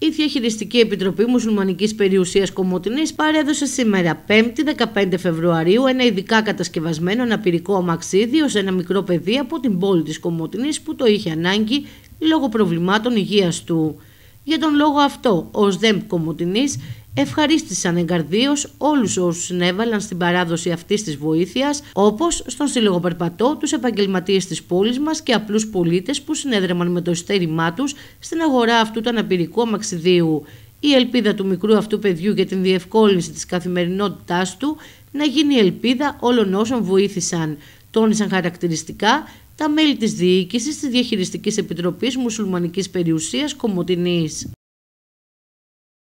Η Διαχειριστική Επιτροπή Μουσουλμανικής Περιουσίας Κομωτινής παρέδωσε σήμερα, 5η 15 Φεβρουαρίου, ένα ειδικά κατασκευασμένο αναπηρικό αμαξίδιο σε ένα μικρό παιδί από την πόλη της Κομωτινής που το είχε ανάγκη λόγω προβλημάτων υγείας του. Για τον λόγο αυτό, ο ΣΔΕΜ Κομωτινής ευχαρίστησαν εγκαρδίως όλους όσους συνέβαλαν στην παράδοση αυτής της βοήθειας, όπως στον Σύλλογο Περπατό, τους επαγγελματίες της πόλης μας και απλούς πολίτες που συνέδρεμαν με το ειστέρημά τους στην αγορά αυτού του αναπηρικού αμαξιδίου. Η ελπίδα του μικρού αυτού παιδιού για την διευκόλυνση της καθημερινότητάς του να γίνει ελπίδα όλων όσων βοήθησαν. Τόνισαν χαρακτηριστικά τα μέλη της διοίκησης της Διαχειριστικής Επιτροπής Μουσουλμανικής Περιουσίας Κομωτινής.